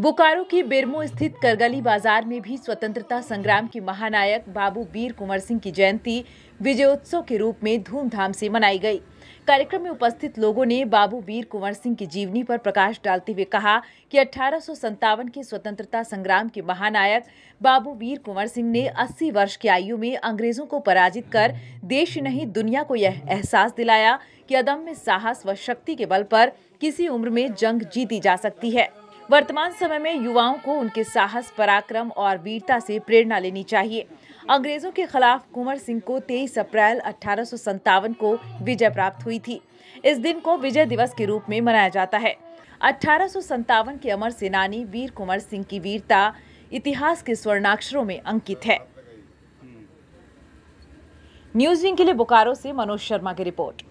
बोकारो के बेरमो स्थित करगली बाजार में भी स्वतंत्रता संग्राम के महानायक बाबू वीर कुंवर सिंह की जयंती विजयोत्सव के रूप में धूमधाम से मनाई गई कार्यक्रम में उपस्थित लोगों ने बाबू वीर कुंवर सिंह की जीवनी पर प्रकाश डालते हुए कहा कि अठारह के स्वतंत्रता संग्राम के महानायक बाबू वीर कुंवर सिंह ने 80 वर्ष की आयु में अंग्रेजों को पराजित कर देश नहीं दुनिया को यह एहसास दिलाया कि अदम्य साहस व शक्ति के बल पर किसी उम्र में जंग जीती जा सकती है वर्तमान समय में युवाओं को उनके साहस पराक्रम और वीरता से प्रेरणा लेनी चाहिए अंग्रेजों के खिलाफ कुंवर सिंह को 23 अप्रैल अठारह को विजय प्राप्त हुई थी इस दिन को विजय दिवस के रूप में मनाया जाता है अठारह के अमर सेनानी वीर कुंवर सिंह की वीरता इतिहास के स्वर्णाक्षरों में अंकित है न्यूज विंग के लिए बोकारो से मनोज शर्मा की रिपोर्ट